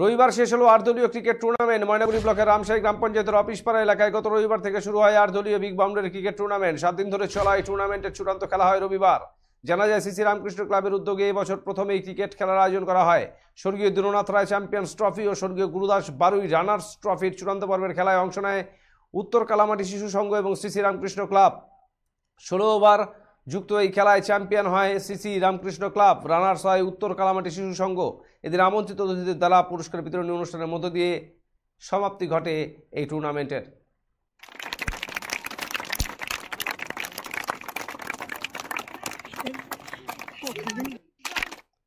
রবিবার শেষ হলো আর্দলীয় ক্রিকেট টুর্নামেন্ট ময়নাগুড়ি ব্লকের রামশাহী গ্রাম পঞ্চায়েতের পাড়া এলাকায় গত রবিবার থেকে শুরু হয় আটদলীয় বিগ বাউন্ডারি ক্রিকেট টুর্নামেন্ট সাত দিন ধরে চলা এই টুর্নামেন্টের চূড়ান্ত খেলা হয় রবিবার জানা যায় সিসি রামকৃষ্ণ ক্লাবের উদ্যোগে এবছর প্রথমেই ক্রিকেট খেলার আয়োজন করা হয় স্বর্গীয় দীননাথ রায় চ্যাম্পিয়ন্স ট্রফি ও স্বর্গীয় গুরুদাস বারুই রানার্স ট্রফির চূড়ান্ত পর্বের খেলায় অংশ নেয় উত্তর কালামাটি শিশু সংঘ এবং শ্রী শ্রীরামকৃষ্ণ ক্লাব ষোলো ওভার যুক্ত এই খেলায় চ্যাম্পিয়ন হয় সিসি রামকৃষ্ণ ক্লাব রানার্স হয় উত্তর কালামাটি শিশু সংঘ এদের আমন্ত্রিত অতিথিদের দ্বারা পুরস্কার বিতরণী অনুষ্ঠানের মধ্য দিয়ে সমাপ্তি ঘটে এই টুর্নামেন্টের Thank you.